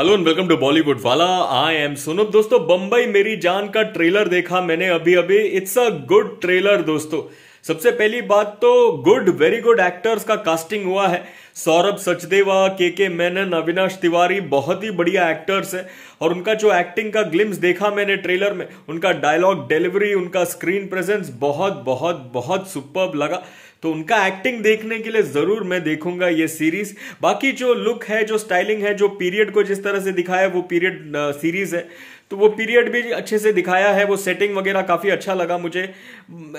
hello and welcome to Bollywood वाला I M सुनुप दोस्तों बम्बई मेरी जान का ट्रेलर देखा मैंने अभी अभी इट्स अ गुड ट्रेलर दोस्तों सबसे पहली बात तो गुड वेरी गुड एक्टर्स का कास्टिंग हुआ है सौरभ सचदेवा के के मैनन अविनाश तिवारी बहुत ही बढ़िया एक्टर्स हैं और उनका जो एक्टिंग का ग्लिम्स देखा मैंने ट्रेलर में उनका डायलॉग डिलीवरी उनका स्क्रीन प्रेजेंस बहुत बहुत बहुत सुपर लगा तो उनका एक्टिंग देखने के लिए ज़रूर मैं देखूंगा ये सीरीज बाकी जो लुक है जो स्टाइलिंग है जो पीरियड को जिस तरह से दिखाया है वो पीरियड सीरीज है तो वो पीरियड भी अच्छे से दिखाया है वो सेटिंग वगैरह काफ़ी अच्छा लगा मुझे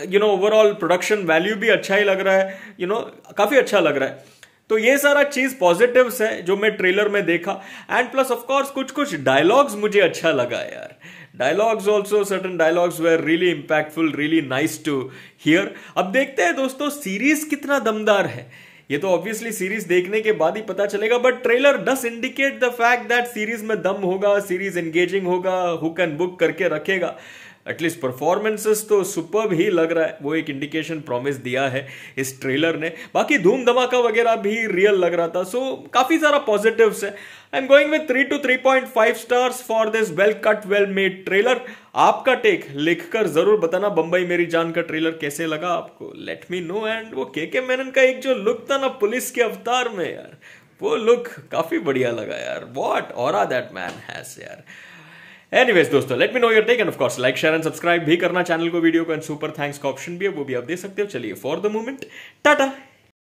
you know overall production value भी अच्छा ही लग रहा है यू you नो know, काफ़ी अच्छा लग रहा है तो ये सारा चीज पॉजिटिव्स है जो मैं ट्रेलर में देखा एंड प्लस ऑफ कोर्स कुछ कुछ डायलॉग्स मुझे अच्छा लगा यार dialogues also certain dialogues were really impactful really nice to hear अब देखते हैं दोस्तों सीरीज कितना दमदार है ये तो ऑब्वियसली सीरीज देखने के बाद ही पता चलेगा but trailer does indicate the fact that series में दम होगा सीरीज एंगेजिंग होगा हुक एंड बुक करके रखेगा एटलीस्ट परफॉर्मेंसेस तो सुपर ही लग रहा है वो एक इंडिकेशन प्रॉमिस दिया है इस ट्रेलर ने बाकी धूम धमाका वगैरह भी रियल लग रहा था सो so, काफ़ी सारा पॉजिटिव्स है I am going with three two three point five stars for this well cut well made trailer आपका टेक लिखकर जरूर बताना बंबई मेरी जान का ट्रेलर कैसे लगा आपको लेट मी नो एंड वो के के मैनन का एक जो लुक था ना पुलिस के अवतार में यार वो लुक काफ़ी बढ़िया लगा यार वॉट और दैट मैन हैज यार एनीवेज दोस्तों let me know your take and of course like share and subscribe भी करना चैनल को वीडियो को एंड सुपर थैंक्स का ऑप्शन भी है वो भी आप दे सकते हो चलिए फॉर द मोमेंट टाटा